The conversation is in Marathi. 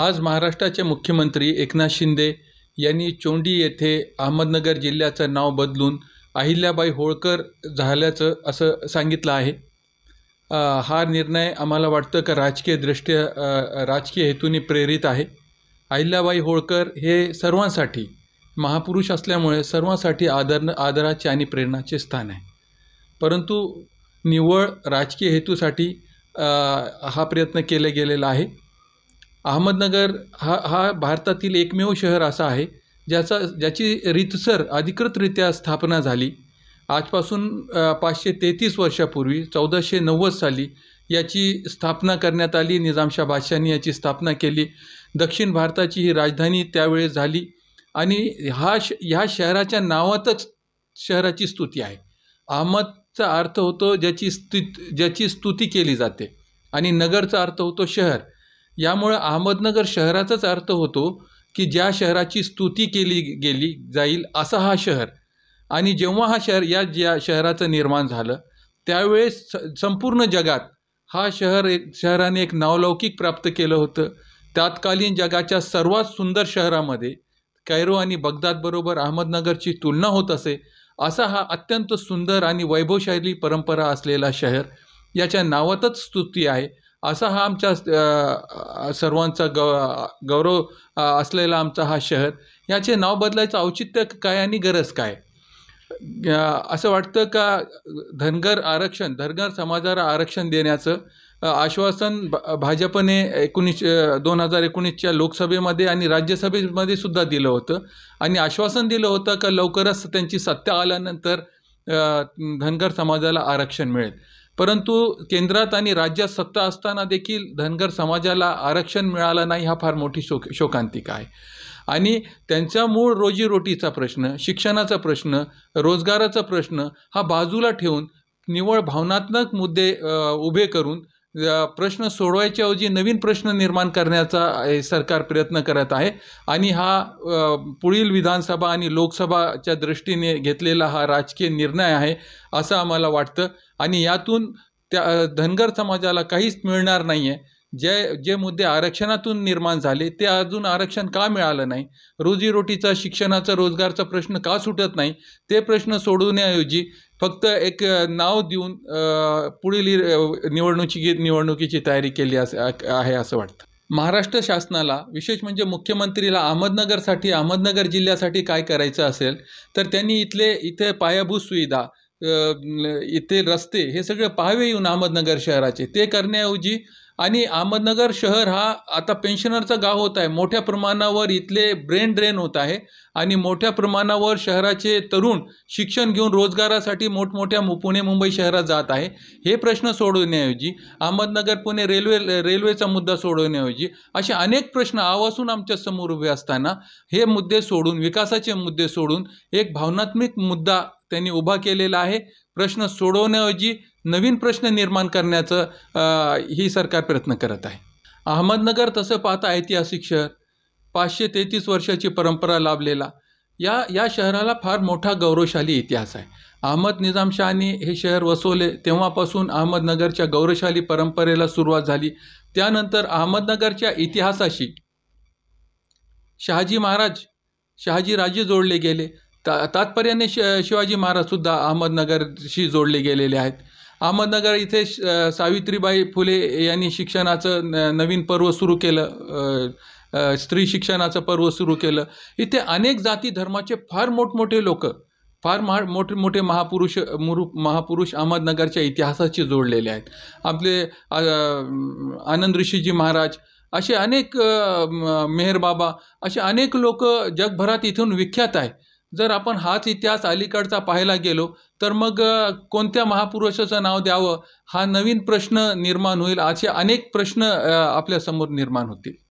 आज महाराष्ट्राचे मुख्यमंत्री एकनाथ शिंदे यांनी चोंडी येथे अहमदनगर जिल्ह्याचं नाव बदलून अहिल्याबाई होळकर झाल्याचं असं सांगितलं आहे हा निर्णय आम्हाला वाटतं का दृष्ट्या राजकीय हेतूने प्रेरित आहे अहिल्याबाई होळकर हे सर्वांसाठी महापुरुष असल्यामुळे सर्वांसाठी आदर आदराचे आणि प्रेरणाचे स्थान आहे परंतु निव्वळ राजकीय हेतूसाठी हा प्रयत्न केला गेलेला आहे अहमदनगर हा हा भारतातील एकमेव शहर असा आहे ज्याचा ज्याची रितसर अधिकृतरित्या स्थापना झाली आजपासून पाचशे तेहतीस वर्षापूर्वी चौदाशे नव्वद साली याची स्थापना करण्यात आली निजामशाह बादशाहनी याची स्थापना केली दक्षिण भारताची ही राजधानी त्यावेळेस झाली आणि हा श ह्या शहराच्या नावातच शहराची स्तुती आहे अहमदचा अर्थ होतो ज्याची स्तुत ज्याची स्तुती केली जाते आणि नगरचा अर्थ होतो शहर यामुळं अहमदनगर शहराचाच अर्थ होतो की ज्या शहराची स्तुती केली गेली जाईल असा हा शहर आणि जेव्हा हा शहर या ज्या शहराचं निर्माण झालं त्यावेळेस संपूर्ण जगात हा शहर एक शहराने एक नावलौकिक प्राप्त केलं होतं तात्कालीन जगाच्या सर्वात सुंदर शहरामध्ये कैरो आणि बगदादबरोबर अहमदनगरची तुलना होत असे असा हा अत्यंत सुंदर आणि वैभवशाली परंपरा असलेला शहर याच्या नावातच स्तुती आहे असा हा आमच्या सर्वांचा गौ गौरव असलेला आमचा हा शहर याचे नाव बदलायचं औचित्य काय आणि गरज काय असं वाटतं का धनगर आरक्षण धनगर समाजाला आरक्षण देण्याचं आश्वासन भाजपने एकोणीस दोन हजार एकोणीसच्या लोकसभेमध्ये आणि राज्यसभेमध्ये सुद्धा दिलं होतं आणि आश्वासन दिलं होतं का लवकरच त्यांची सत्ता आल्यानंतर धनगर समाजाला आरक्षण मिळेल परंतु केंद्रात आणि राज्यात सत्ता असताना देखील धनगर समाजाला आरक्षण मिळालं नाही हा फार मोठी शोक शोकांतिका आहे आणि त्यांचा मूळ रोजीरोटीचा प्रश्न शिक्षणाचा प्रश्न रोजगाराचा प्रश्न हा बाजूला ठेवून निवळ भावनात्मक मुद्दे उभे करून प्रश्न सोडवायच्याऐवजी नवीन प्रश्न निर्माण करण्याचा सरकार प्रयत्न करत आहे आणि हा पुढील विधानसभा आणि लोकसभाच्या दृष्टीने घेतलेला हा राजकीय निर्णय आहे असं आम्हाला वाटतं आणि यातून त्या धनगर समाजाला काहीच मिळणार नाही आहे जे जे मुद्दे आरक्षणातून निर्माण झाले ते अजून आरक्षण का मिळालं नाही रोजीरोटीचा शिक्षणाचा रोजगारचा प्रश्न का सुटत नाही ते प्रश्न सोडवण्याऐवजी फक्त एक नाव देऊन पुढील निवडणुकी निवडणुकीची तयारी केली अस आहे असं वाटतं महाराष्ट्र शासनाला विशेष म्हणजे मुख्यमंत्रीला अहमदनगरसाठी अहमदनगर जिल्ह्यासाठी काय करायचं असेल तर त्यांनी इथले इथे पायाभूत सुविधा इथे रस्ते हे सगळे पाहावे येऊन अहमदनगर शहराचे ते करण्याऐवजी आणि अहमदनगर शहर हा आता पेन्शनरचा गाव होत आहे मोठ्या प्रमाणावर इथले ब्रेन ड्रेन होत आहे आणि मोठ्या प्रमाणावर शहराचे तरुण शिक्षण घेऊन रोजगारासाठी मोठमोठ्या पुणे मुंबई शहरात जात आहे हे प्रश्न सोडवण्याऐवजी अहमदनगर पुणे रेल्वे रेल्वेचा मुद्दा सोडवण्याऐवजी असे अनेक प्रश्न आवासून आमच्या समोर उभे असताना हे मुद्दे सोडून विकासाचे मुद्दे सोडून एक भावनात्मक मुद्दा त्यांनी उभा केलेला आहे प्रश्न सोडवण्याऐवजी नवीन प्रश्न निर्माण करण्याचं ही सरकार प्रयत्न करत आहे अहमदनगर तसं पाहता ऐतिहासिक शहर पाचशे तेहतीस वर्षाची परंपरा लाभलेला या या शहराला फार मोठा गौरवशाली इतिहास आहे अहमद निजामशहाने हे शहर वसवले तेव्हापासून अहमदनगरच्या गौरवशाली परंपरेला सुरुवात झाली त्यानंतर अहमदनगरच्या इतिहासाशी शहाजी महाराज शहाजी राजे जोडले गेले ता तात्पर्याने शि शिवाजी महाराजसुद्धा अहमदनगरशी जोडले गेलेले आहेत अहमदनगर इथे सावित्रीबाई फुले यांनी शिक्षणाचं न नवीन पर्व सुरू केलं स्त्री शिक्षणाचं पर्व सुरू केलं इथे अनेक जाती धर्माचे फार मोठमोठे लोक फार महा मोठे मोठे महापुरुष मुरु महापुरुष अहमदनगरच्या इतिहासाशी जोडलेले आहेत आपले आनंद ऋषीजी महाराज असे अनेक मेहरबाबा असे अनेक लोक जगभरात इथून विख्यात आहे जर आपण हाच इतिहास अलीकडचा पाहायला गेलो तर मग कोणत्या महापुरुषाचं नाव द्यावं हा नवीन प्रश्न निर्माण होईल असे अनेक प्रश्न आपल्यासमोर निर्माण होतील